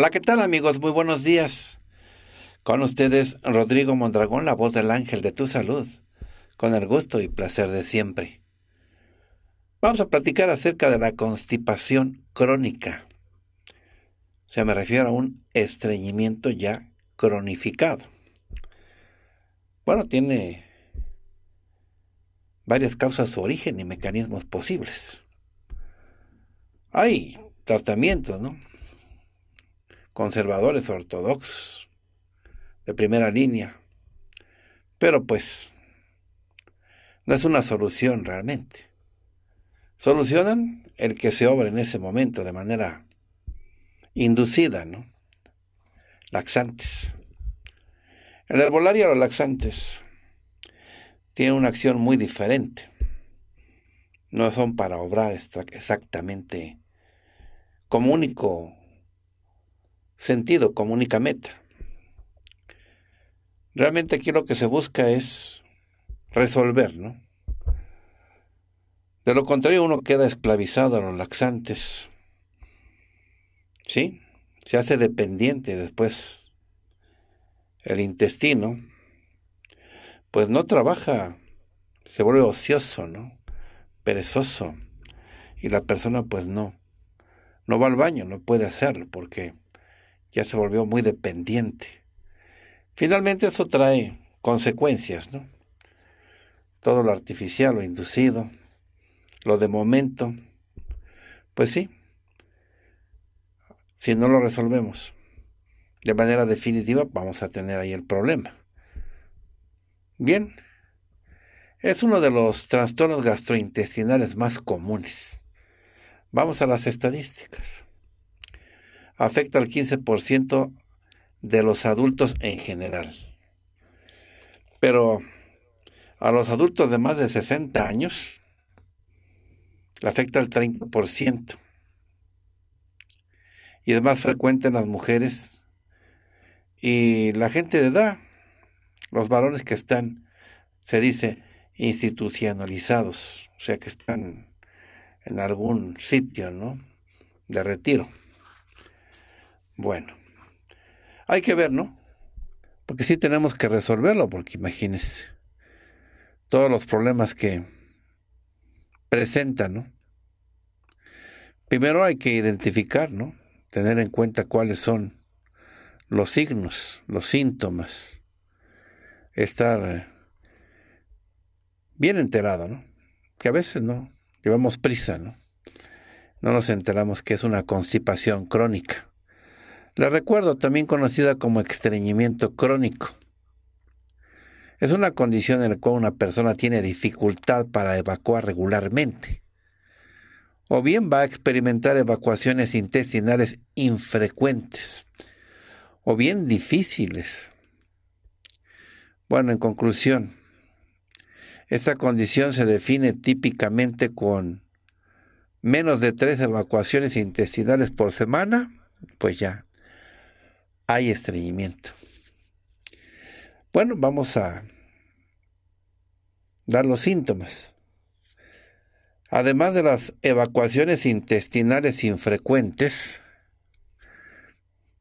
Hola, ¿qué tal amigos? Muy buenos días. Con ustedes Rodrigo Mondragón, la voz del ángel de tu salud, con el gusto y placer de siempre. Vamos a platicar acerca de la constipación crónica. Se me refiero a un estreñimiento ya cronificado. Bueno, tiene varias causas su origen y mecanismos posibles. Hay tratamientos, ¿no? conservadores ortodoxos de primera línea. Pero pues no es una solución realmente. Solucionan el que se obra en ese momento de manera inducida, ¿no? Laxantes. El herbolario de los laxantes tiene una acción muy diferente. No son para obrar exactamente como único sentido como única meta. Realmente aquí lo que se busca es resolver, ¿no? De lo contrario, uno queda esclavizado a los laxantes. ¿Sí? Se hace dependiente después. El intestino, pues no trabaja, se vuelve ocioso, ¿no? Perezoso. Y la persona, pues no. No va al baño, no puede hacerlo, porque ya se volvió muy dependiente. Finalmente eso trae consecuencias, ¿no? Todo lo artificial, lo inducido, lo de momento, pues sí, si no lo resolvemos de manera definitiva, vamos a tener ahí el problema. Bien, es uno de los trastornos gastrointestinales más comunes. Vamos a las estadísticas afecta al 15% de los adultos en general. Pero a los adultos de más de 60 años le afecta al 30%. Y es más frecuente en las mujeres y la gente de edad, los varones que están, se dice, institucionalizados, o sea que están en algún sitio, ¿no? De retiro. Bueno, hay que ver, ¿no? Porque sí tenemos que resolverlo, porque imagínense todos los problemas que presenta, ¿no? Primero hay que identificar, ¿no? Tener en cuenta cuáles son los signos, los síntomas. Estar bien enterado, ¿no? Que a veces no, llevamos prisa, ¿no? No nos enteramos que es una constipación crónica. La recuerdo, también conocida como estreñimiento crónico. Es una condición en la cual una persona tiene dificultad para evacuar regularmente. O bien va a experimentar evacuaciones intestinales infrecuentes. O bien difíciles. Bueno, en conclusión, esta condición se define típicamente con menos de tres evacuaciones intestinales por semana. Pues ya, hay estreñimiento. Bueno, vamos a dar los síntomas. Además de las evacuaciones intestinales infrecuentes,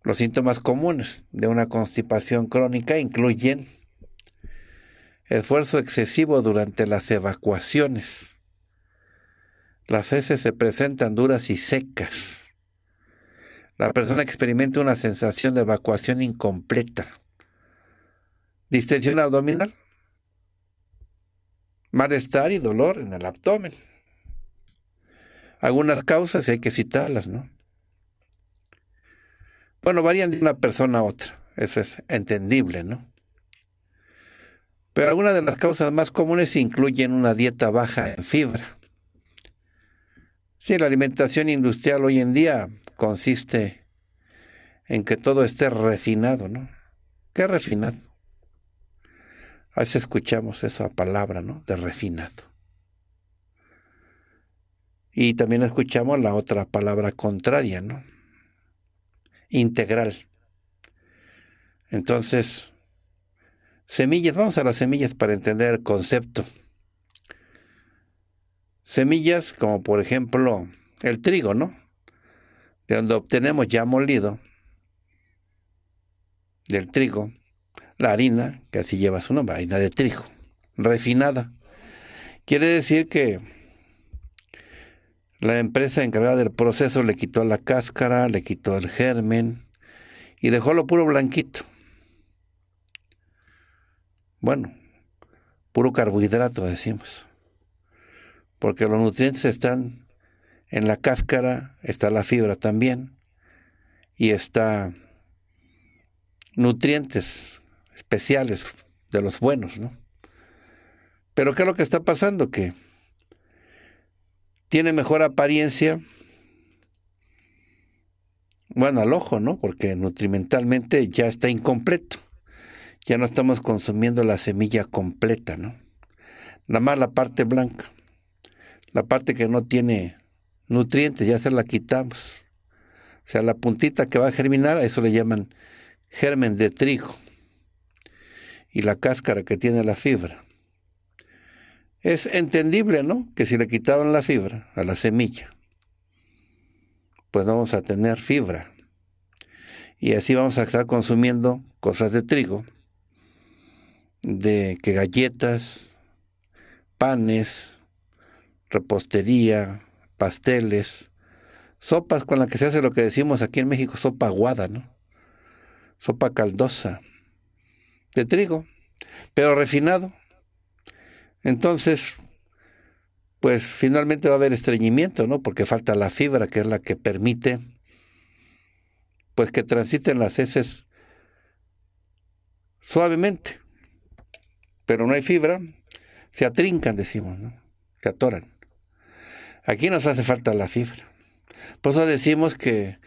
los síntomas comunes de una constipación crónica incluyen esfuerzo excesivo durante las evacuaciones. Las heces se presentan duras y secas la persona que experimenta una sensación de evacuación incompleta. Distensión abdominal. Malestar y dolor en el abdomen. Algunas causas hay que citarlas, ¿no? Bueno, varían de una persona a otra. Eso es entendible, ¿no? Pero algunas de las causas más comunes incluyen una dieta baja en fibra Sí, la alimentación industrial hoy en día consiste en que todo esté refinado, ¿no? ¿Qué refinado? A veces escuchamos esa palabra, ¿no? De refinado. Y también escuchamos la otra palabra contraria, ¿no? Integral. Entonces, semillas, vamos a las semillas para entender el concepto semillas como por ejemplo el trigo, ¿no? De donde obtenemos ya molido del trigo, la harina, que así lleva su nombre, harina de trigo, refinada. Quiere decir que la empresa encargada del proceso le quitó la cáscara, le quitó el germen y dejó lo puro blanquito. Bueno, puro carbohidrato decimos porque los nutrientes están en la cáscara, está la fibra también, y está nutrientes especiales de los buenos, ¿no? Pero ¿qué es lo que está pasando? Que tiene mejor apariencia, bueno, al ojo, ¿no? Porque nutrimentalmente ya está incompleto. Ya no estamos consumiendo la semilla completa, ¿no? Nada más la parte blanca la parte que no tiene nutrientes, ya se la quitamos. O sea, la puntita que va a germinar, a eso le llaman germen de trigo. Y la cáscara que tiene la fibra. Es entendible, ¿no? Que si le quitaban la fibra a la semilla, pues vamos a tener fibra. Y así vamos a estar consumiendo cosas de trigo, de que galletas, panes, repostería, pasteles, sopas con las que se hace lo que decimos aquí en México, sopa aguada, ¿no? Sopa caldosa, de trigo, pero refinado. Entonces, pues finalmente va a haber estreñimiento, ¿no? Porque falta la fibra, que es la que permite, pues que transiten las heces suavemente. Pero no hay fibra, se atrincan, decimos, ¿no? Se atoran. Aquí nos hace falta la fibra. Por eso decimos que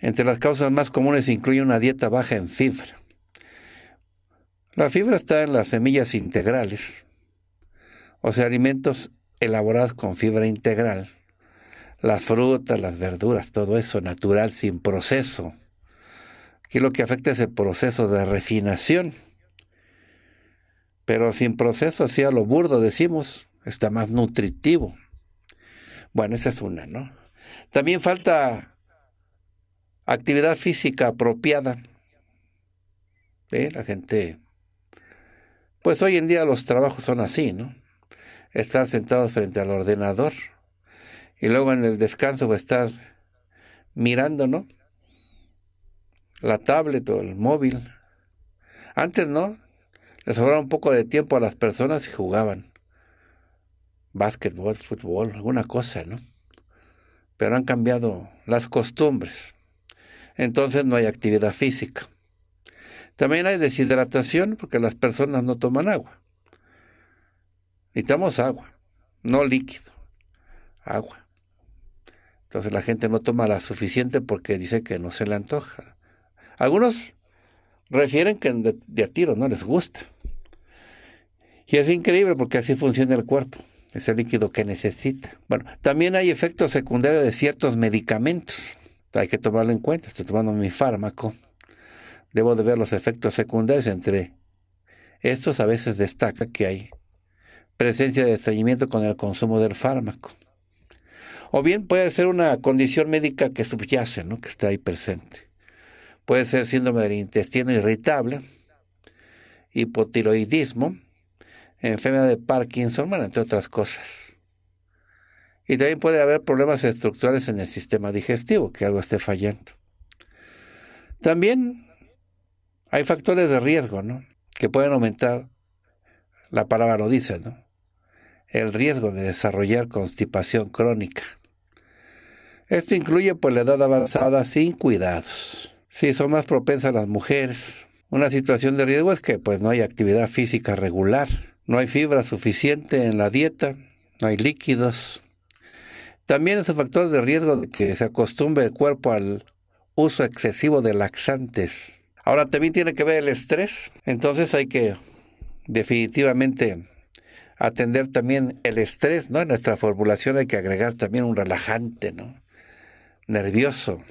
entre las causas más comunes incluye una dieta baja en fibra. La fibra está en las semillas integrales, o sea, alimentos elaborados con fibra integral. Las frutas, las verduras, todo eso natural, sin proceso. Aquí lo que afecta es el proceso de refinación. Pero sin proceso, así a lo burdo decimos, está más nutritivo. Bueno, esa es una, ¿no? También falta actividad física apropiada. ¿eh? La gente, pues hoy en día los trabajos son así, ¿no? Estar sentados frente al ordenador y luego en el descanso va pues, a estar mirando, ¿no? La tablet o el móvil. Antes no, les sobraba un poco de tiempo a las personas y jugaban básquetbol, fútbol, alguna cosa, ¿no? Pero han cambiado las costumbres. Entonces no hay actividad física. También hay deshidratación porque las personas no toman agua. Necesitamos agua, no líquido, agua. Entonces la gente no toma la suficiente porque dice que no se le antoja. Algunos refieren que de, de a tiro no les gusta. Y es increíble porque así funciona el cuerpo ese líquido que necesita. Bueno, también hay efectos secundarios de ciertos medicamentos. Hay que tomarlo en cuenta. Estoy tomando mi fármaco. Debo de ver los efectos secundarios. Entre estos a veces destaca que hay presencia de estreñimiento con el consumo del fármaco. O bien puede ser una condición médica que subyace, ¿no? que está ahí presente. Puede ser síndrome del intestino irritable, hipotiroidismo, enfermedad de Parkinson, entre otras cosas. Y también puede haber problemas estructurales en el sistema digestivo, que algo esté fallando. También hay factores de riesgo, ¿no? Que pueden aumentar, la palabra lo dice, ¿no? El riesgo de desarrollar constipación crónica. Esto incluye pues la edad avanzada sin cuidados. Si son más propensas las mujeres. Una situación de riesgo es que pues no hay actividad física regular no hay fibra suficiente en la dieta, no hay líquidos. También es un factor de riesgo que se acostumbre el cuerpo al uso excesivo de laxantes. Ahora también tiene que ver el estrés, entonces hay que definitivamente atender también el estrés, ¿no? En nuestra formulación hay que agregar también un relajante, ¿no? Nervioso,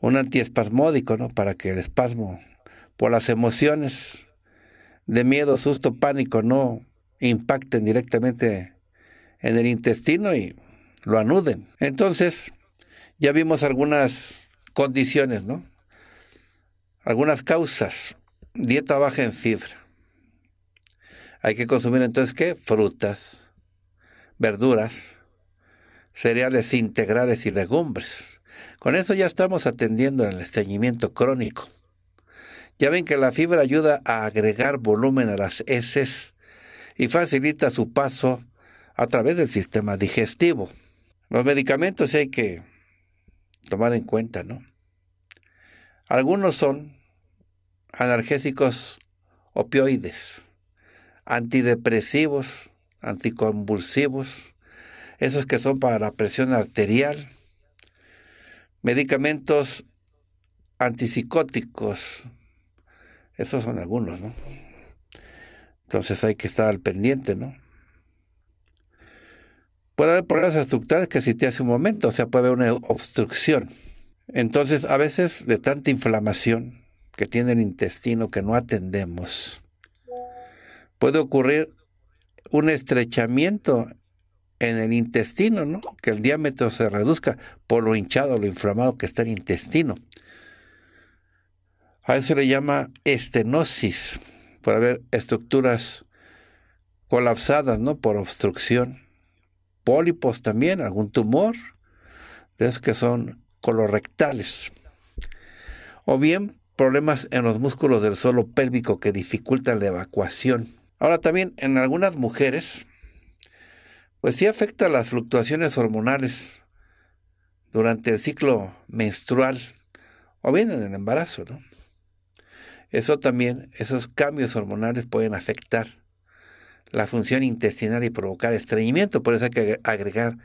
un antiespasmódico, ¿no? Para que el espasmo por las emociones de miedo, susto, pánico no impacten directamente en el intestino y lo anuden. Entonces, ya vimos algunas condiciones, ¿no? Algunas causas. Dieta baja en fibra. Hay que consumir entonces qué? Frutas, verduras, cereales integrales y legumbres. Con eso ya estamos atendiendo el estreñimiento crónico. Ya ven que la fibra ayuda a agregar volumen a las heces y facilita su paso a través del sistema digestivo. Los medicamentos hay que tomar en cuenta, ¿no? Algunos son analgésicos opioides, antidepresivos, anticonvulsivos, esos que son para la presión arterial, medicamentos antipsicóticos, esos son algunos, ¿no? Entonces hay que estar al pendiente, ¿no? Puede haber problemas estructurales que cité hace un momento, o sea, puede haber una obstrucción. Entonces, a veces de tanta inflamación que tiene el intestino que no atendemos, puede ocurrir un estrechamiento en el intestino, ¿no? Que el diámetro se reduzca por lo hinchado, lo inflamado que está el intestino. A eso le llama estenosis, puede haber estructuras colapsadas, ¿no? Por obstrucción. Pólipos también, algún tumor, de esos que son colorectales. O bien problemas en los músculos del suelo pélvico que dificultan la evacuación. Ahora también en algunas mujeres, pues sí afecta las fluctuaciones hormonales durante el ciclo menstrual o bien en el embarazo, ¿no? Eso también, esos cambios hormonales pueden afectar la función intestinal y provocar estreñimiento. Por eso hay que agregar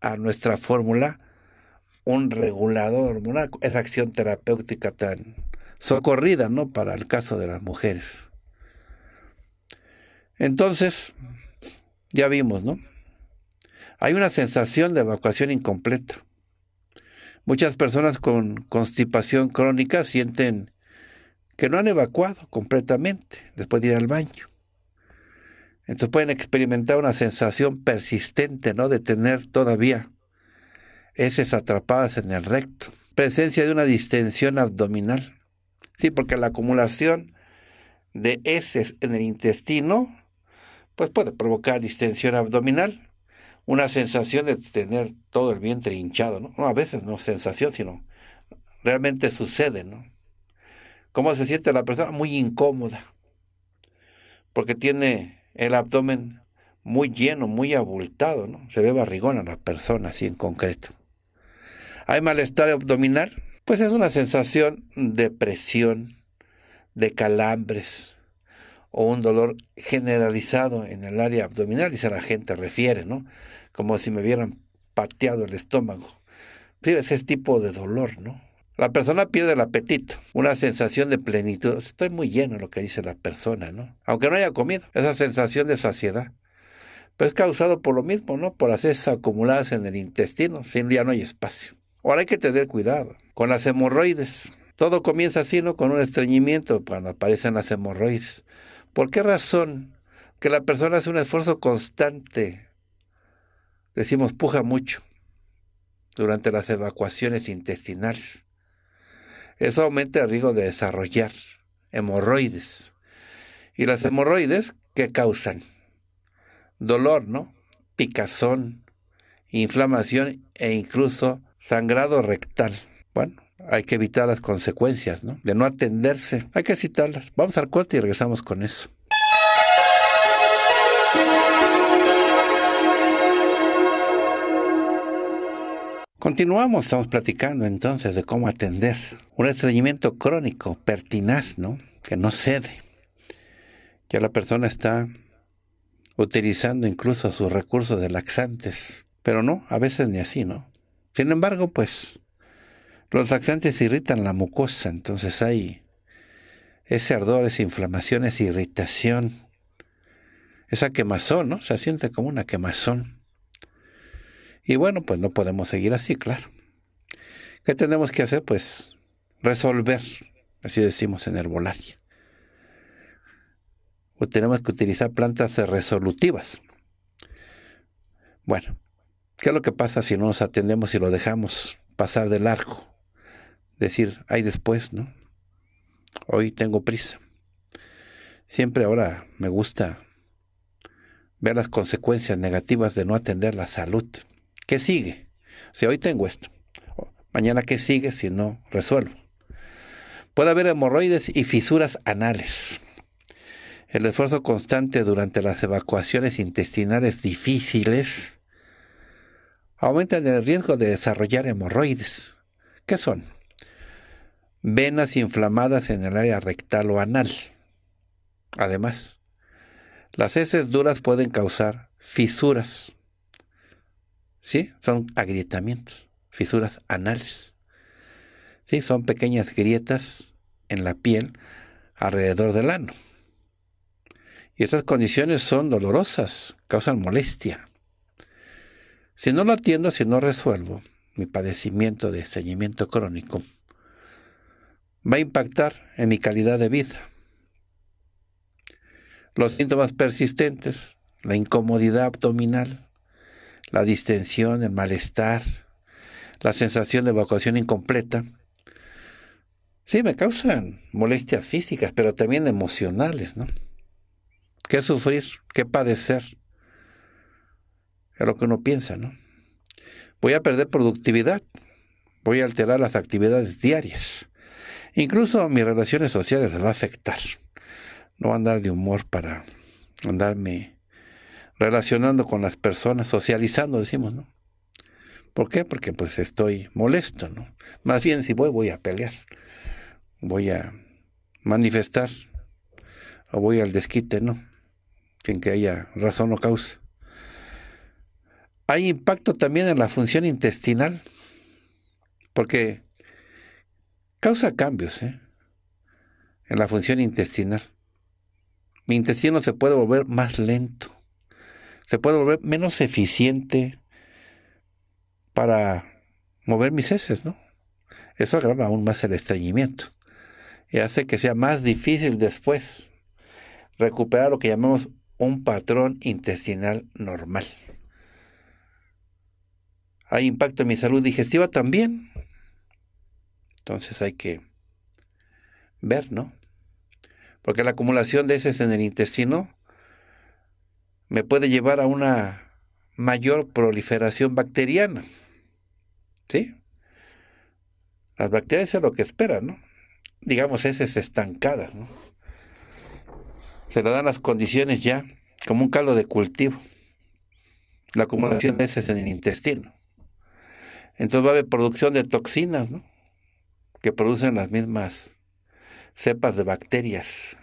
a nuestra fórmula un regulador hormonal, esa acción terapéutica tan socorrida, ¿no? Para el caso de las mujeres. Entonces, ya vimos, ¿no? Hay una sensación de evacuación incompleta. Muchas personas con constipación crónica sienten que no han evacuado completamente después de ir al baño. Entonces pueden experimentar una sensación persistente, ¿no? De tener todavía heces atrapadas en el recto. Presencia de una distensión abdominal. Sí, porque la acumulación de heces en el intestino, pues puede provocar distensión abdominal. Una sensación de tener todo el vientre hinchado, no a veces no sensación, sino realmente sucede, ¿no? ¿Cómo se siente la persona? Muy incómoda, porque tiene el abdomen muy lleno, muy abultado, ¿no? Se ve barrigón a la persona, así en concreto. Hay malestar abdominal, pues es una sensación de presión, de calambres o un dolor generalizado en el área abdominal, dice la gente, refiere, ¿no? Como si me hubieran pateado el estómago. Sí, ese tipo de dolor, ¿no? La persona pierde el apetito, una sensación de plenitud. Estoy muy lleno, lo que dice la persona, ¿no? Aunque no haya comido, esa sensación de saciedad. Pero es causado por lo mismo, ¿no? Por hacerse acumuladas en el intestino, sin ya no hay espacio. Ahora hay que tener cuidado con las hemorroides. Todo comienza así, ¿no? Con un estreñimiento cuando aparecen las hemorroides. ¿Por qué razón? Que la persona hace un esfuerzo constante. Decimos, puja mucho durante las evacuaciones intestinales. Eso aumenta el riesgo de desarrollar hemorroides. Y las hemorroides, ¿qué causan? Dolor, ¿no? Picazón, inflamación e incluso sangrado rectal. Bueno, hay que evitar las consecuencias, ¿no? De no atenderse. Hay que citarlas. Vamos al corte y regresamos con eso. Continuamos, estamos platicando entonces de cómo atender un estreñimiento crónico, pertinaz, ¿no? Que no cede. Ya la persona está utilizando incluso sus recursos de laxantes, pero no, a veces ni así, ¿no? Sin embargo, pues los laxantes irritan la mucosa, entonces hay ese ardor, esa inflamación, esa irritación, esa quemazón, ¿no? Se siente como una quemazón. Y bueno, pues no podemos seguir así, claro. ¿Qué tenemos que hacer? Pues resolver, así decimos en herbolaria. O tenemos que utilizar plantas resolutivas. Bueno, ¿qué es lo que pasa si no nos atendemos y lo dejamos pasar de largo? Decir, hay después, ¿no? Hoy tengo prisa. Siempre ahora me gusta ver las consecuencias negativas de no atender la salud. ¿Qué sigue? Si hoy tengo esto, mañana ¿qué sigue si no resuelvo? Puede haber hemorroides y fisuras anales. El esfuerzo constante durante las evacuaciones intestinales difíciles aumentan el riesgo de desarrollar hemorroides. ¿Qué son? Venas inflamadas en el área rectal o anal. Además, las heces duras pueden causar fisuras. Son agrietamientos, fisuras anales. ¿sí? Son pequeñas grietas en la piel alrededor del ano. Y estas condiciones son dolorosas, causan molestia. Si no lo atiendo, si no resuelvo mi padecimiento de ceñimiento crónico, va a impactar en mi calidad de vida. Los síntomas persistentes, la incomodidad abdominal, la distensión, el malestar, la sensación de evacuación incompleta. Sí, me causan molestias físicas, pero también emocionales, ¿no? ¿Qué sufrir? ¿Qué padecer? Es lo que uno piensa, ¿no? Voy a perder productividad, voy a alterar las actividades diarias. Incluso mis relaciones sociales les va a afectar. No andar de humor para andarme relacionando con las personas, socializando, decimos, ¿no? ¿Por qué? Porque pues estoy molesto, ¿no? Más bien si voy, voy a pelear, voy a manifestar o voy al desquite, ¿no? Sin que haya razón o causa. Hay impacto también en la función intestinal, porque causa cambios ¿eh? en la función intestinal. Mi intestino se puede volver más lento, se puede volver menos eficiente para mover mis heces, ¿no? Eso agrava aún más el estreñimiento y hace que sea más difícil después recuperar lo que llamamos un patrón intestinal normal. Hay impacto en mi salud digestiva también. Entonces hay que ver, ¿no? Porque la acumulación de heces en el intestino me puede llevar a una mayor proliferación bacteriana. ¿Sí? Las bacterias es lo que esperan, ¿no? Digamos, esas estancadas, ¿no? Se le dan las condiciones ya como un caldo de cultivo. La acumulación de heces en el intestino. Entonces va a haber producción de toxinas, Que producen las mismas cepas de bacterias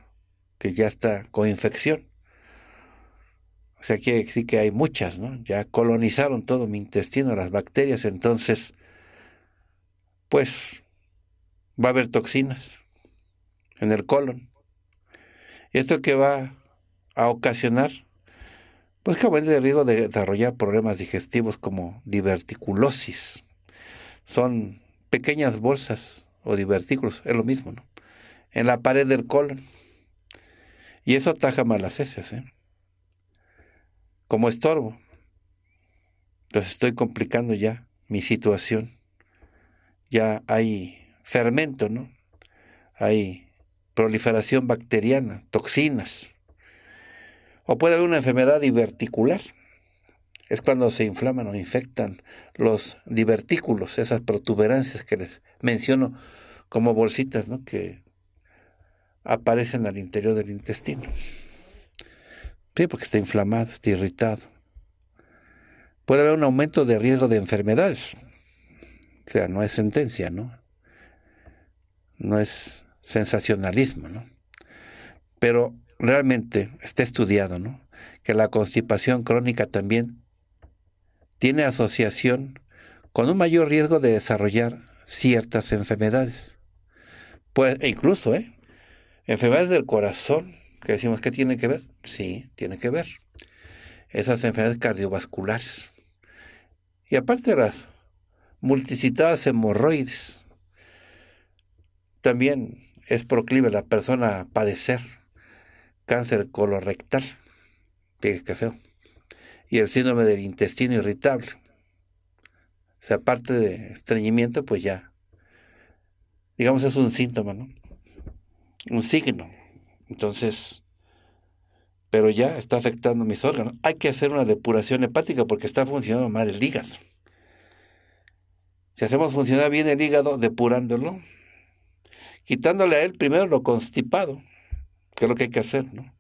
que ya está con infección. O sea, que sí que hay muchas, ¿no? Ya colonizaron todo mi intestino, las bacterias, entonces, pues, va a haber toxinas en el colon. esto qué va a ocasionar? Pues que aumenta el riesgo de desarrollar problemas digestivos como diverticulosis. Son pequeñas bolsas o divertículos, es lo mismo, ¿no? En la pared del colon. Y eso ataja malas las heces, ¿eh? como estorbo. Entonces estoy complicando ya mi situación. Ya hay fermento, ¿no? Hay proliferación bacteriana, toxinas. O puede haber una enfermedad diverticular. Es cuando se inflaman o infectan los divertículos, esas protuberancias que les menciono como bolsitas, ¿no? Que aparecen al interior del intestino. Sí, porque está inflamado, está irritado. Puede haber un aumento de riesgo de enfermedades. O sea, no es sentencia, ¿no? No es sensacionalismo, ¿no? Pero realmente está estudiado, ¿no? Que la constipación crónica también tiene asociación con un mayor riesgo de desarrollar ciertas enfermedades. Pues, e incluso, ¿eh? Enfermedades del corazón, que decimos que tiene que ver, sí, tiene que ver. Esas enfermedades cardiovasculares. Y aparte de las multicitadas hemorroides, también es proclive la persona a padecer cáncer colorectal. qué feo. Y el síndrome del intestino irritable. O sea, aparte de estreñimiento, pues ya. Digamos, es un síntoma, ¿no? Un signo entonces, pero ya está afectando mis órganos. Hay que hacer una depuración hepática porque está funcionando mal el hígado. Si hacemos funcionar bien el hígado depurándolo, quitándole a él primero lo constipado, que es lo que hay que hacer, ¿no?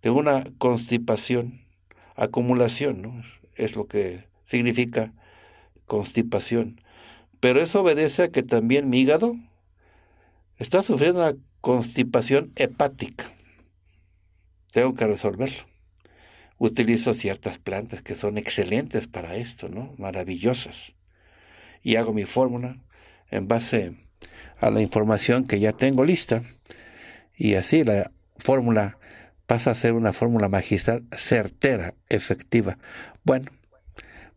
De una constipación, acumulación, ¿no? Es lo que significa constipación. Pero eso obedece a que también mi hígado está sufriendo una constipación hepática. Tengo que resolverlo. Utilizo ciertas plantas que son excelentes para esto, ¿no? Maravillosas. Y hago mi fórmula en base a la información que ya tengo lista. Y así la fórmula pasa a ser una fórmula magistral certera, efectiva. Bueno,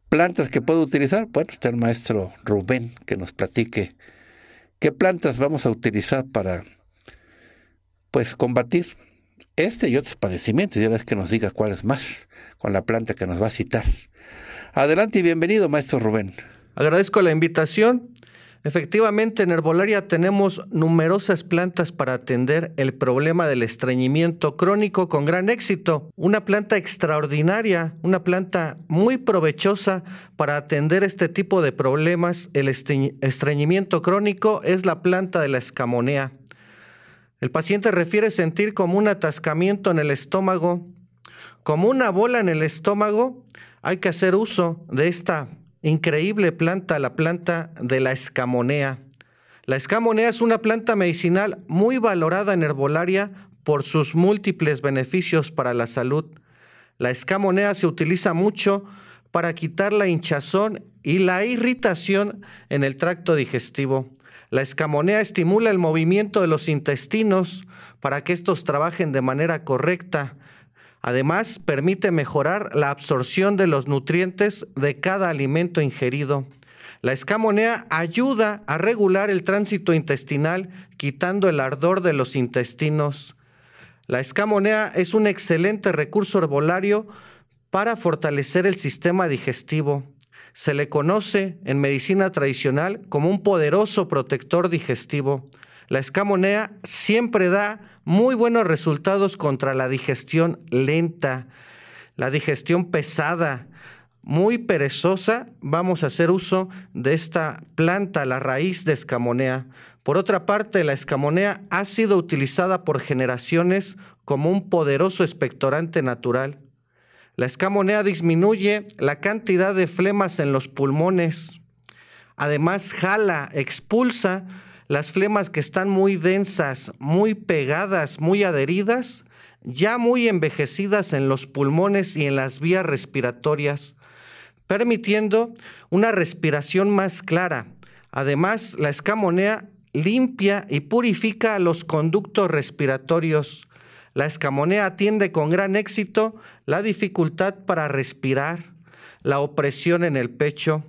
plantas que puedo utilizar. Bueno, está el maestro Rubén que nos platique qué plantas vamos a utilizar para pues combatir este y otros padecimientos, y ahora es que nos diga cuáles más, con la planta que nos va a citar. Adelante y bienvenido, maestro Rubén. Agradezco la invitación. Efectivamente, en Herbolaria tenemos numerosas plantas para atender el problema del estreñimiento crónico con gran éxito. Una planta extraordinaria, una planta muy provechosa para atender este tipo de problemas, el estreñimiento crónico, es la planta de la escamonea. El paciente refiere sentir como un atascamiento en el estómago, como una bola en el estómago. Hay que hacer uso de esta increíble planta, la planta de la escamonea. La escamonea es una planta medicinal muy valorada en herbolaria por sus múltiples beneficios para la salud. La escamonea se utiliza mucho para quitar la hinchazón y la irritación en el tracto digestivo. La escamonea estimula el movimiento de los intestinos para que estos trabajen de manera correcta. Además, permite mejorar la absorción de los nutrientes de cada alimento ingerido. La escamonea ayuda a regular el tránsito intestinal, quitando el ardor de los intestinos. La escamonea es un excelente recurso herbolario para fortalecer el sistema digestivo. Se le conoce en medicina tradicional como un poderoso protector digestivo. La escamonea siempre da muy buenos resultados contra la digestión lenta, la digestión pesada, muy perezosa, vamos a hacer uso de esta planta, la raíz de escamonea. Por otra parte, la escamonea ha sido utilizada por generaciones como un poderoso expectorante natural. La escamonea disminuye la cantidad de flemas en los pulmones. Además, jala, expulsa las flemas que están muy densas, muy pegadas, muy adheridas, ya muy envejecidas en los pulmones y en las vías respiratorias, permitiendo una respiración más clara. Además, la escamonea limpia y purifica los conductos respiratorios, la escamonea atiende con gran éxito la dificultad para respirar, la opresión en el pecho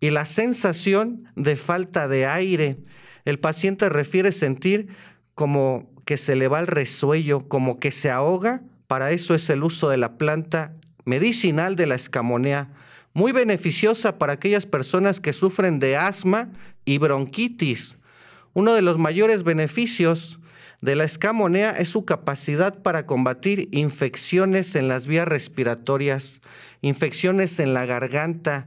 y la sensación de falta de aire. El paciente refiere sentir como que se le va el resuello, como que se ahoga. Para eso es el uso de la planta medicinal de la escamonea, muy beneficiosa para aquellas personas que sufren de asma y bronquitis. Uno de los mayores beneficios de la escamonea es su capacidad para combatir infecciones en las vías respiratorias, infecciones en la garganta,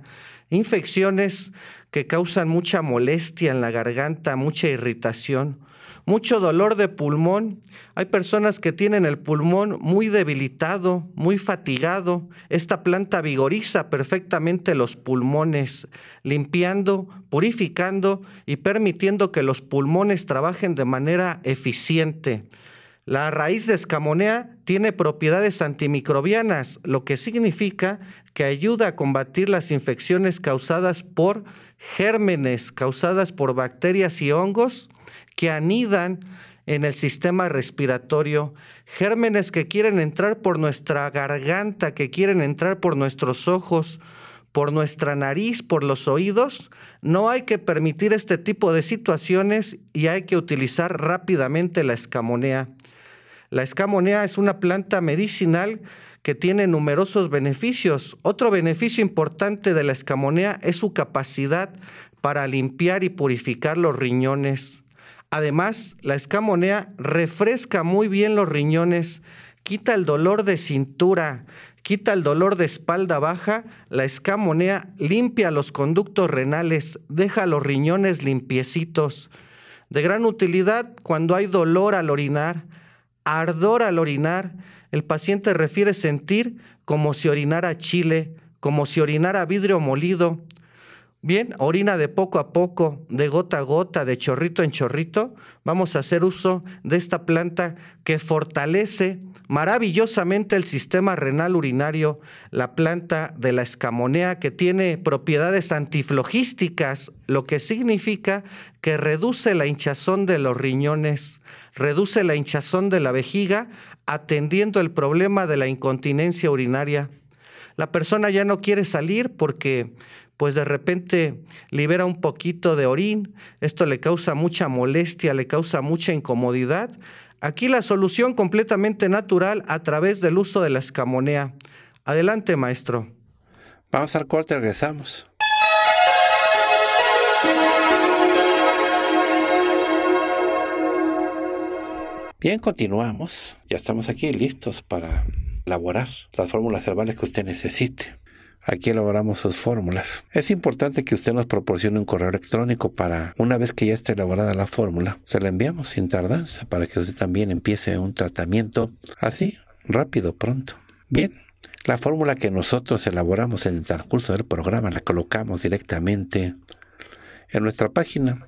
infecciones que causan mucha molestia en la garganta, mucha irritación mucho dolor de pulmón. Hay personas que tienen el pulmón muy debilitado, muy fatigado. Esta planta vigoriza perfectamente los pulmones, limpiando, purificando y permitiendo que los pulmones trabajen de manera eficiente. La raíz de escamonea tiene propiedades antimicrobianas, lo que significa que ayuda a combatir las infecciones causadas por gérmenes, causadas por bacterias y hongos que anidan en el sistema respiratorio, gérmenes que quieren entrar por nuestra garganta, que quieren entrar por nuestros ojos, por nuestra nariz, por los oídos. No hay que permitir este tipo de situaciones y hay que utilizar rápidamente la escamonea. La escamonea es una planta medicinal que tiene numerosos beneficios. Otro beneficio importante de la escamonea es su capacidad para limpiar y purificar los riñones. Además, la escamonea refresca muy bien los riñones, quita el dolor de cintura, quita el dolor de espalda baja, la escamonea limpia los conductos renales, deja los riñones limpiecitos. De gran utilidad cuando hay dolor al orinar, ardor al orinar, el paciente refiere sentir como si orinara chile, como si orinara vidrio molido, Bien, orina de poco a poco, de gota a gota, de chorrito en chorrito, vamos a hacer uso de esta planta que fortalece maravillosamente el sistema renal urinario, la planta de la escamonea que tiene propiedades antiflogísticas, lo que significa que reduce la hinchazón de los riñones, reduce la hinchazón de la vejiga, atendiendo el problema de la incontinencia urinaria. La persona ya no quiere salir porque pues de repente libera un poquito de orín, esto le causa mucha molestia, le causa mucha incomodidad. Aquí la solución completamente natural a través del uso de la escamonea. Adelante, maestro. Vamos al corte, regresamos. Bien, continuamos. Ya estamos aquí listos para elaborar las fórmulas herbales que usted necesite. Aquí elaboramos sus fórmulas. Es importante que usted nos proporcione un correo electrónico para, una vez que ya esté elaborada la fórmula, se la enviamos sin tardanza para que usted también empiece un tratamiento así, rápido, pronto. Bien, la fórmula que nosotros elaboramos en el transcurso del programa la colocamos directamente en nuestra página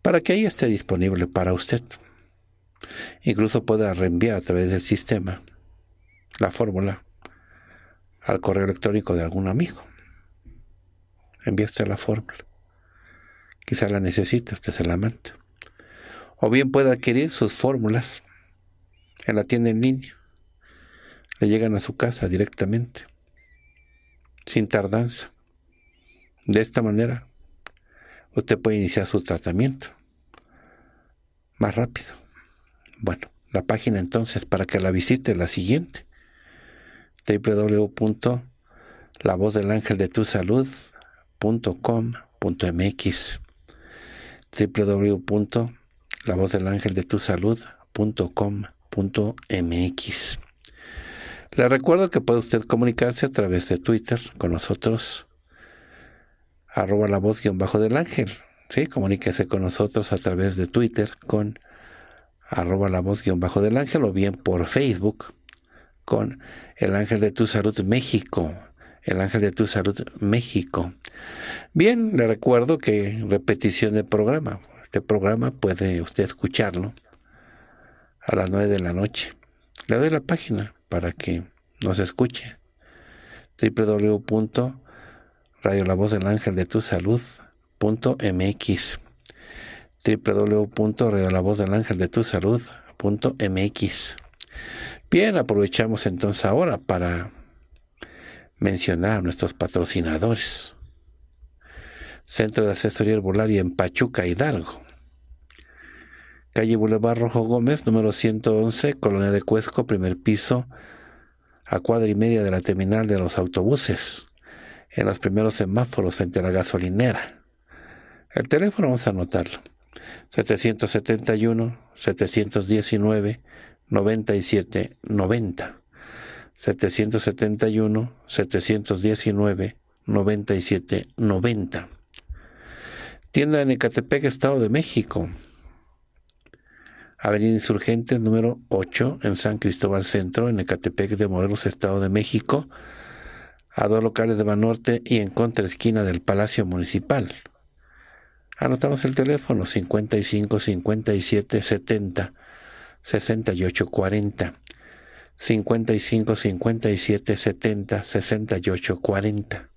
para que ahí esté disponible para usted. Incluso pueda reenviar a través del sistema la fórmula al correo electrónico de algún amigo. Envíe usted la fórmula. Quizá la necesite, usted se la manda. O bien puede adquirir sus fórmulas en la tienda en línea. Le llegan a su casa directamente, sin tardanza. De esta manera, usted puede iniciar su tratamiento más rápido. Bueno, la página entonces para que la visite la siguiente www.lavozdelangeldetusalud.com.mx www.lavozdelangeldetusalud.com.mx Le recuerdo que puede usted comunicarse a través de Twitter con nosotros, arroba la voz guión bajo del ángel. Sí, comuníquese con nosotros a través de Twitter con arroba la voz guión bajo del ángel o bien por Facebook con el ángel de tu salud México, el ángel de tu salud México. Bien, le recuerdo que repetición del programa. Este programa puede usted escucharlo a las 9 de la noche. Le doy la página para que nos escuche. del del ángel ángel de de tu www.radiolavozdelangeldetusalud.mx www.radiolavozdel.angeldetusalud.mx Bien, aprovechamos entonces ahora para mencionar a nuestros patrocinadores. Centro de Asesoría Herbolaria en Pachuca, Hidalgo. Calle Boulevard Rojo Gómez, número 111, Colonia de Cuesco, primer piso, a cuadra y media de la terminal de los autobuses, en los primeros semáforos frente a la gasolinera. El teléfono vamos a anotarlo. 771 719 9790. 771 719 9790. Tienda en Ecatepec, Estado de México. Avenida Insurgentes número 8 en San Cristóbal Centro, en Ecatepec de Morelos, Estado de México, a dos locales de Banorte y en contra esquina del Palacio Municipal. Anotamos el teléfono 55 57 70 6840. 55 57 70 68 40.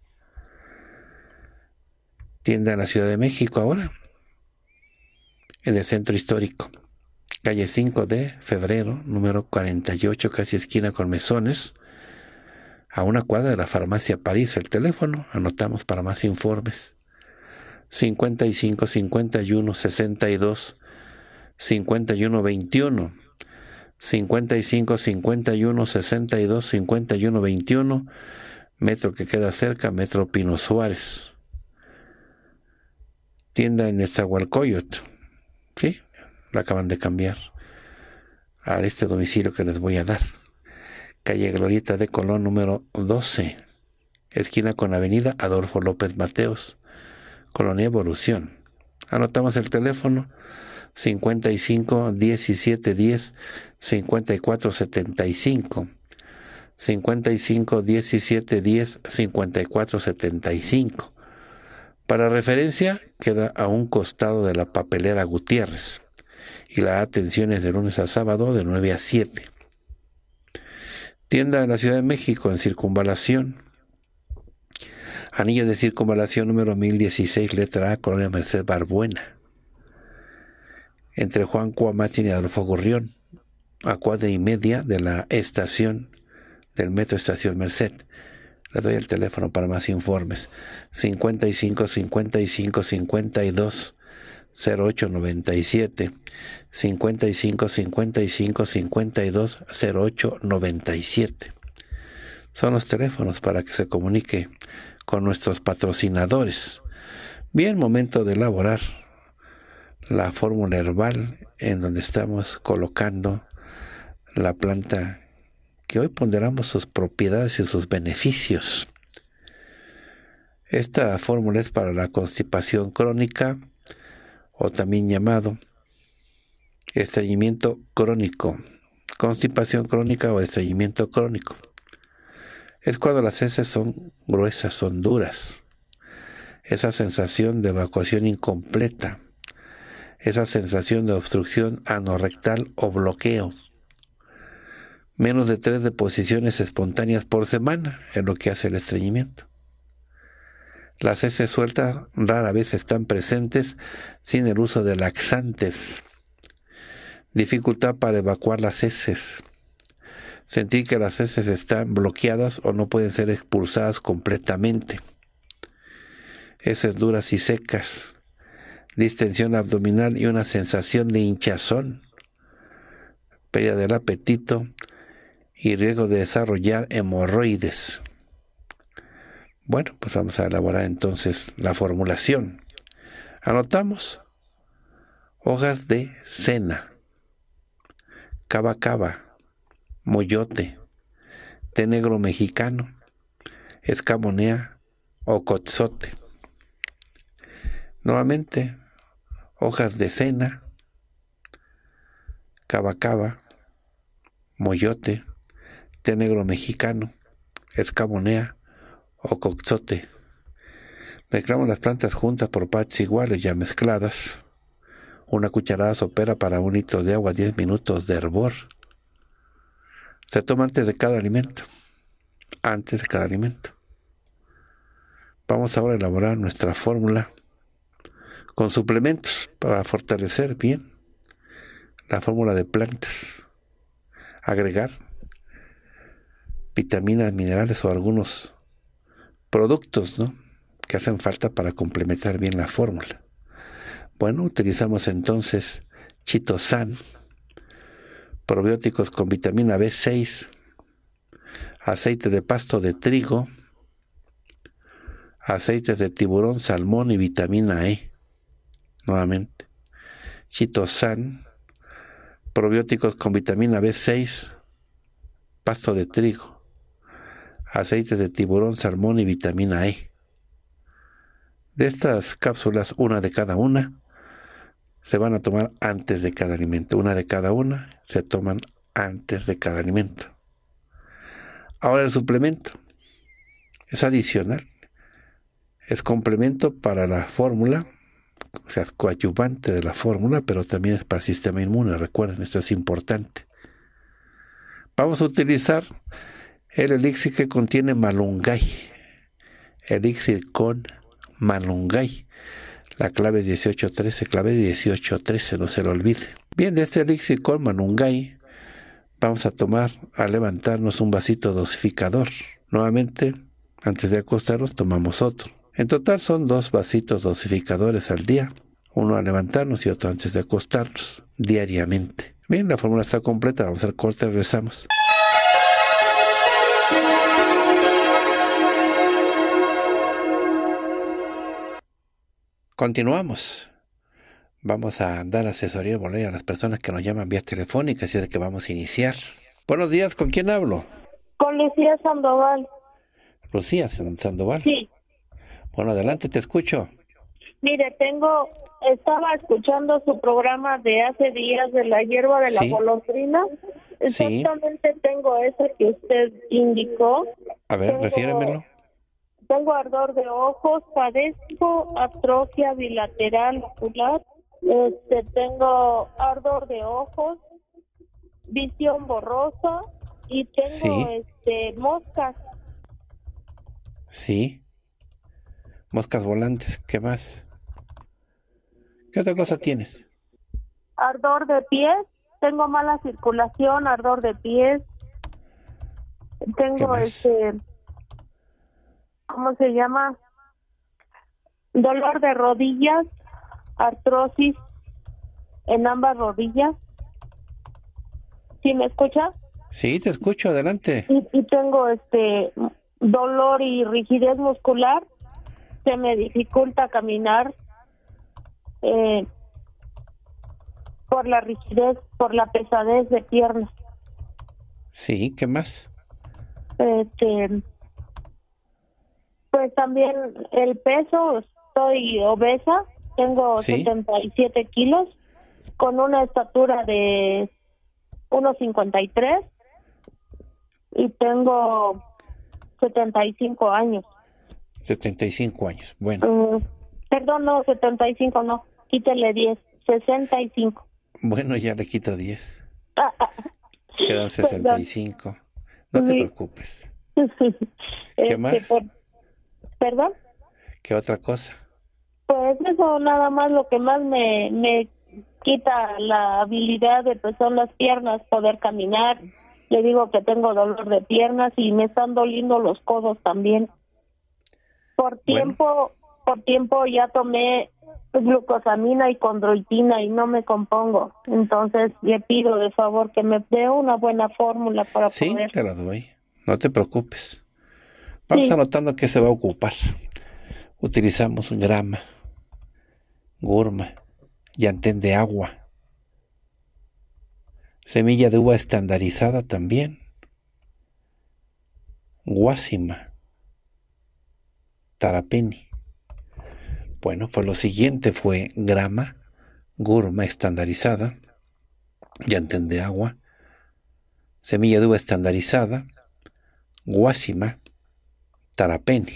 Tienda en la Ciudad de México ahora, en el centro histórico, calle 5 de febrero, número 48, casi esquina con mesones, a una cuadra de la farmacia París. El teléfono, anotamos para más informes. 55 51 62 51, 21, 55, 51, 62, 51, 21, metro que queda cerca, metro Pino Suárez. Tienda en Estahualcoyot, ¿sí? La acaban de cambiar a este domicilio que les voy a dar. Calle Glorieta de Colón número 12, esquina con Avenida Adolfo López Mateos, Colonia Evolución. Anotamos el teléfono 55 17 10 54 75 55 17 10 54 75 para referencia, queda a un costado de la papelera Gutiérrez y la atención es de lunes a sábado de 9 a 7. Tienda de la Ciudad de México en circunvalación. Anillo de circunvalación número 1016, letra A, Colonia Merced Barbuena entre Juan Cuamatín y Adolfo Gurrión a cuadra y media de la estación del metro Estación Merced. Le doy el teléfono para más informes. 55 55 52 0897 55 55 52 97 son los teléfonos para que se comunique con nuestros patrocinadores. Bien, momento de elaborar la fórmula herbal en donde estamos colocando la planta que hoy ponderamos sus propiedades y sus beneficios. Esta fórmula es para la constipación crónica o también llamado estreñimiento crónico. Constipación crónica o estreñimiento crónico. Es cuando las heces son gruesas, son duras. Esa sensación de evacuación incompleta esa sensación de obstrucción anorrectal o bloqueo. Menos de tres deposiciones espontáneas por semana en lo que hace el estreñimiento. Las heces sueltas rara vez están presentes sin el uso de laxantes. Dificultad para evacuar las heces. Sentir que las heces están bloqueadas o no pueden ser expulsadas completamente. Heces duras y secas distensión abdominal y una sensación de hinchazón, pérdida del apetito y riesgo de desarrollar hemorroides. Bueno, pues vamos a elaborar entonces la formulación. Anotamos hojas de cena, cava cava, moyote, té negro mexicano, escamonea o cotzote. Nuevamente hojas de cena, cabacaba, moyote, té negro mexicano, escabonea o coxote. Mezclamos las plantas juntas por partes iguales ya mezcladas. Una cucharada sopera para un litro de agua, 10 minutos de hervor. Se toma antes de cada alimento. Antes de cada alimento. Vamos ahora a elaborar nuestra fórmula con suplementos para fortalecer bien la fórmula de plantas, agregar vitaminas, minerales o algunos productos ¿no? que hacen falta para complementar bien la fórmula. Bueno, utilizamos entonces chitosan, probióticos con vitamina B6, aceite de pasto de trigo, aceites de tiburón, salmón y vitamina E nuevamente. Chitosan, probióticos con vitamina B6, pasto de trigo, aceites de tiburón, salmón y vitamina E. De estas cápsulas, una de cada una, se van a tomar antes de cada alimento. Una de cada una se toman antes de cada alimento. Ahora el suplemento es adicional, es complemento para la fórmula o sea, coadyuvante de la fórmula, pero también es para el sistema inmune. Recuerden, esto es importante. Vamos a utilizar el elixir que contiene malungay. Elixir con malungay. La clave es 1813, clave 1813, no se lo olvide. Bien, de este elixir con malungay vamos a tomar, a levantarnos un vasito dosificador. Nuevamente, antes de acostarnos, tomamos otro. En total son dos vasitos dosificadores al día, uno al levantarnos y otro antes de acostarnos, diariamente. Bien, la fórmula está completa, vamos al corte, regresamos. Continuamos. Vamos a dar asesoría volver a las personas que nos llaman vía telefónica, así es que vamos a iniciar. Buenos días, ¿con quién hablo? Con Lucía Sandoval. Lucía Sandoval. Sí. Bueno, adelante, te escucho. Mire, tengo, estaba escuchando su programa de hace días de la hierba de la golondrina. Exactamente tengo ese que usted indicó. A ver, tengo, Tengo ardor de ojos, padezco atrofia bilateral ocular, este, tengo ardor de ojos, visión borrosa y tengo sí. este moscas. Sí. Moscas volantes, ¿qué más? ¿Qué otra cosa tienes? Ardor de pies, tengo mala circulación, ardor de pies. Tengo este ¿cómo se llama? Dolor de rodillas, artrosis en ambas rodillas. ¿Sí me escuchas? Sí, te escucho, adelante. y tengo este dolor y rigidez muscular se me dificulta caminar eh, por la rigidez, por la pesadez de piernas. Sí, ¿qué más? Este, pues también el peso, estoy obesa, tengo 77 kilos, con una estatura de 1,53 y tengo 75 años. 75 años. Bueno. Mm, perdón, no, 75 no. Quítale 10. 65. Bueno, ya le quito 10. Quedan 65. No te preocupes. ¿Qué este, más? Pues, ¿Perdón? ¿Qué otra cosa? Pues eso nada más lo que más me, me quita la habilidad de pues son las piernas, poder caminar. Le digo que tengo dolor de piernas y me están doliendo los codos también. Por tiempo, por tiempo ya tomé pues, glucosamina y condroitina y no me compongo. Entonces le pido de favor que me dé una buena fórmula para poder. Sí, te la doy. No te preocupes. Vamos anotando que se va a ocupar. Utilizamos grama, gurma, yantén de agua, semilla de uva estandarizada también, guásima, Tarapeni. Bueno, pues lo siguiente fue grama, gurma estandarizada, ya de agua, semilla de uva estandarizada, guasima, tarapeni.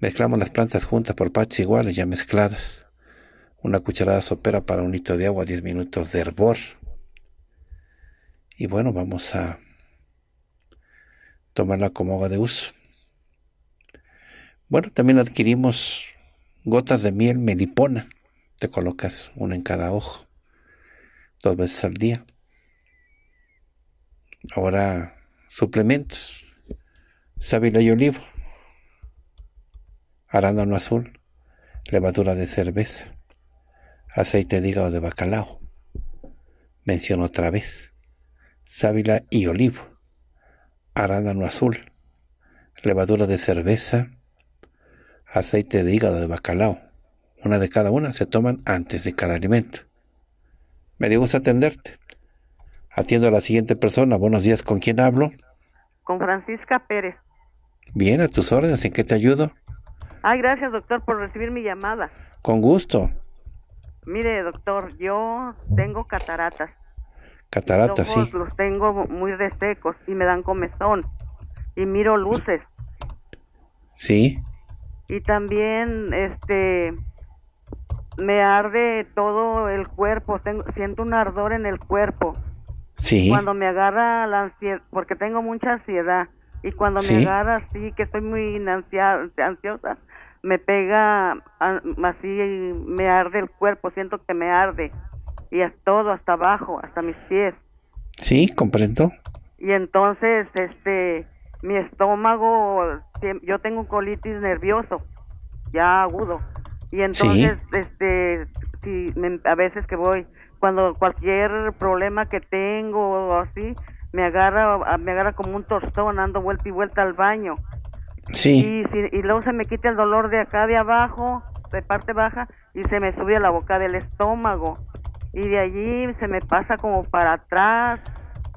Mezclamos las plantas juntas por partes iguales ya mezcladas. Una cucharada sopera para un litro de agua, 10 minutos de hervor. Y bueno, vamos a tomarla como agua de uso. Bueno, también adquirimos gotas de miel melipona. Te colocas una en cada ojo, dos veces al día. Ahora suplementos, sábila y olivo, arándano azul, levadura de cerveza, aceite de hígado de bacalao. Menciono otra vez, sábila y olivo, arándano azul, levadura de cerveza, aceite de hígado de bacalao. Una de cada una se toman antes de cada alimento. Me dio gusto atenderte. Atiendo a la siguiente persona. Buenos días, ¿con quién hablo? Con Francisca Pérez. Bien, a tus órdenes, ¿en qué te ayudo? Ay, gracias, doctor, por recibir mi llamada. Con gusto. Mire, doctor, yo tengo cataratas. Cataratas, sí. Los tengo muy resecos y me dan comezón. Y miro luces. Sí y también este me arde todo el cuerpo, siento un ardor en el cuerpo. Sí. Cuando me agarra la ansiedad, porque tengo mucha ansiedad, y cuando me agarra así, que estoy muy ansiosa, me pega así, me arde el cuerpo, siento que me arde, y es todo, hasta abajo, hasta mis pies. Sí, comprendo. Y entonces, este, mi estómago, yo tengo colitis nervioso, ya agudo. Y entonces, este, a veces que voy, cuando cualquier problema que tengo o así, me agarra, me agarra como un tostón, ando vuelta y vuelta al baño. Sí. Y, y luego se me quita el dolor de acá de abajo, de parte baja, y se me sube a la boca del estómago. Y de allí se me pasa como para atrás,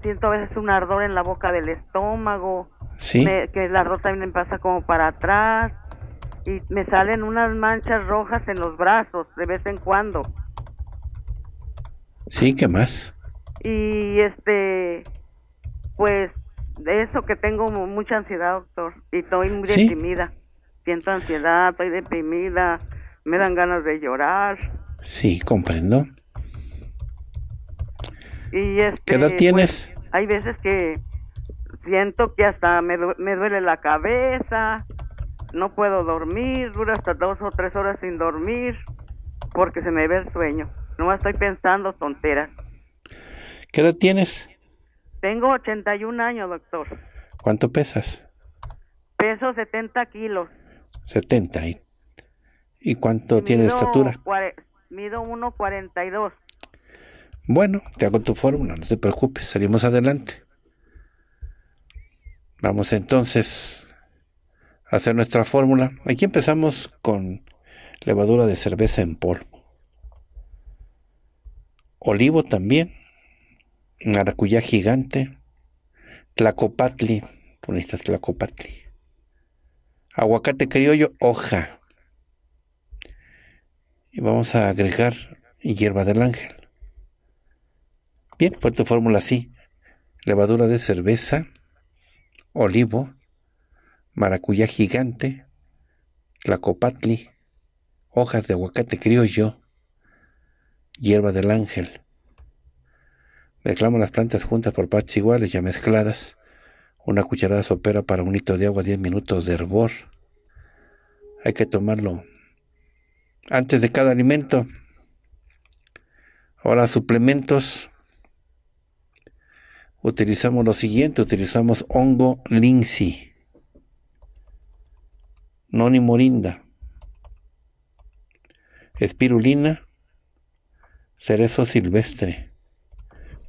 siento a veces un ardor en la boca del estómago ¿Sí? que la rota también pasa como para atrás y me salen unas manchas rojas en los brazos de vez en cuando. Sí, ¿qué más? Y este, pues de eso que tengo mucha ansiedad, doctor, y estoy muy deprimida. Siento ansiedad, estoy deprimida, me dan ganas de llorar. Sí, comprendo. Y este, ¿Qué edad este, pues, tienes? hay veces que siento que hasta me, me duele la cabeza, no puedo dormir, dura hasta dos o tres horas sin dormir porque se me ve el sueño. No estoy pensando tonteras. ¿Qué edad tienes? Tengo 81 años, doctor. ¿Cuánto pesas? Peso 70 kilos. 70. ¿Y, cuánto tiene tienes de estatura? Mido 1,42. Bueno, te hago tu fórmula, no te preocupes, salimos adelante. Vamos entonces a hacer nuestra fórmula. Aquí empezamos con levadura de cerveza en polvo. Olivo también. Maracuyá gigante. Tlacopatli. ponéis tlacopatli. Aguacate criollo, hoja. Y vamos a agregar hierba del ángel. Bien, fue tu fórmula así. Levadura de cerveza olivo, maracuyá gigante, tlacopatli, hojas de aguacate criollo, hierba del ángel. Mezclamos las plantas juntas por partes iguales ya mezcladas. Una cucharada sopera para un litro de agua, 10 minutos de hervor. Hay que tomarlo antes de cada alimento. Ahora suplementos utilizamos lo siguiente, utilizamos hongo linsi, noni morinda, espirulina, cerezo silvestre.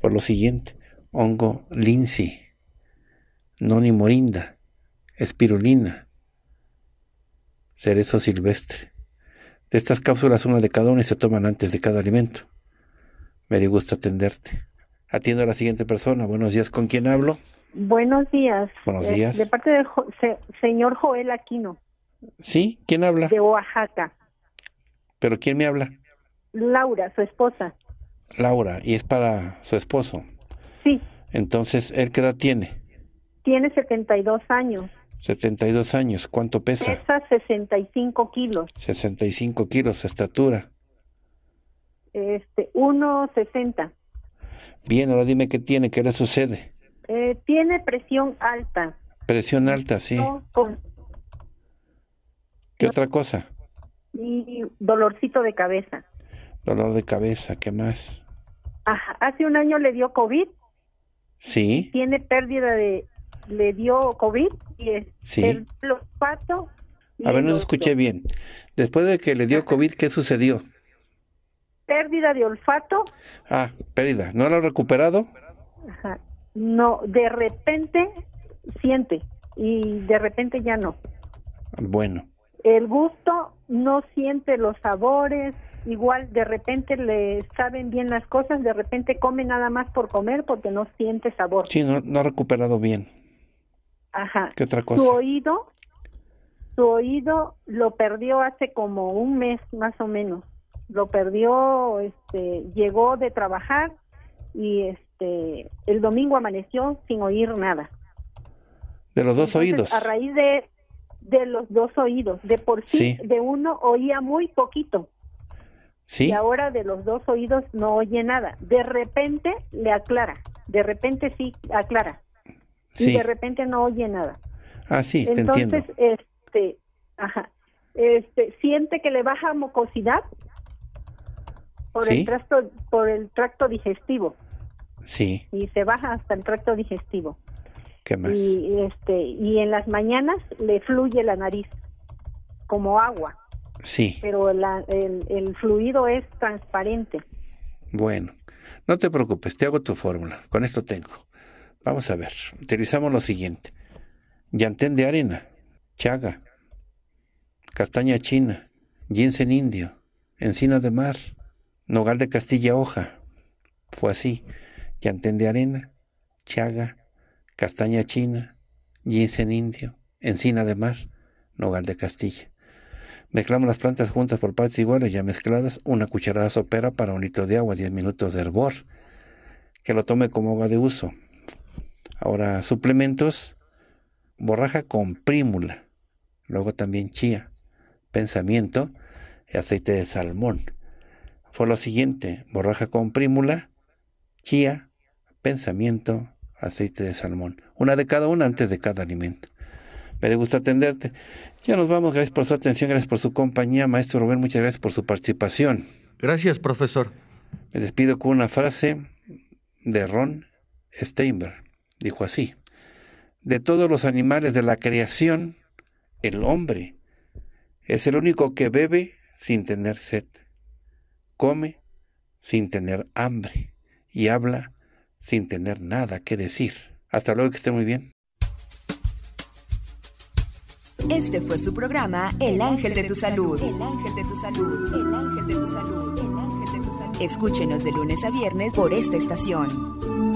Por lo siguiente, hongo linsi, noni morinda, espirulina, cerezo silvestre. De estas cápsulas, una de cada una y se toman antes de cada alimento. Me dio gusto atenderte. Atiendo a la siguiente persona. Buenos días, ¿con quién hablo? Buenos días. Buenos eh, días. De, parte del señor Joel Aquino. ¿Sí? ¿Quién habla? De Oaxaca. ¿Pero quién me habla? Laura, su esposa. Laura, y es para su esposo. Sí. Entonces, ¿él qué edad tiene? Tiene 72 años. 72 años, ¿cuánto pesa? Pesa 65 kilos. 65 kilos, estatura. Este, 1,60. Bien, ahora dime qué tiene, qué le sucede. Eh, tiene presión alta. Presión alta, sí. ¿Qué otra cosa? Y dolorcito de cabeza. Dolor de cabeza, ¿qué más? Hace un año le dio COVID. Sí. Tiene pérdida de... Le dio COVID y el, sí. el pato... A ver, no escuché bien. Después de que le dio COVID, ¿qué sucedió? pérdida de olfato. Ah, pérdida. ¿No lo ha recuperado? Ajá. No, de repente siente y de repente ya no. Bueno. El gusto no siente los sabores, igual de repente le saben bien las cosas, de repente come nada más por comer porque no siente sabor. Sí, no, no ha recuperado bien. Ajá. ¿Qué otra cosa? oído, su oído lo perdió hace como un mes más o menos lo perdió, este, llegó de trabajar y este, el domingo amaneció sin oír nada. De los dos oídos. A raíz de, de los dos oídos, de por sí, de uno oía muy poquito. Y ahora de los dos oídos no oye nada. De repente le aclara, de repente sí aclara. Y de repente no oye nada. Ah, sí, Entonces, te entiendo. este, ajá, este, siente que le baja mucosidad por el tracto por el tracto digestivo. Sí. Y se baja hasta el tracto digestivo. ¿Qué más? Y este y en las mañanas le fluye la nariz como agua. Sí. Pero el, el fluido es transparente. Bueno, no te preocupes, te hago tu fórmula. Con esto tengo. Vamos a ver. Utilizamos lo siguiente: llantén de arena, chaga, castaña china, ginseng indio, encina de mar, Nogal de Castilla Hoja, fue así, yantén de Arena, Chaga, Castaña China, Ginseng Indio, Encina de Mar, Nogal de Castilla. Mezclamos las plantas juntas por partes iguales, ya mezcladas, una cucharada sopera para un litro de agua, 10 minutos de hervor, que lo tome como agua de uso. Ahora, suplementos, borraja con prímula, luego también chía, pensamiento y aceite de salmón fue lo siguiente, borraja con prímula, chía, pensamiento, aceite de salmón. Una de cada una antes de cada alimento. Me gusta atenderte. Ya nos vamos. Gracias por su atención, gracias por su compañía. Maestro Rubén, muchas gracias por su participación. Gracias, profesor. Me despido con una frase de Ron Steinberg. Dijo así, de todos los animales de la creación, el hombre es el único que bebe sin tener sed come sin tener hambre y habla sin tener nada que decir. Hasta luego, que esté muy bien. Este fue su programa El Ángel de tu Salud. El Ángel de tu Salud. El Ángel de tu Salud. El Ángel de tu Salud. Escúchenos de lunes a viernes por esta estación.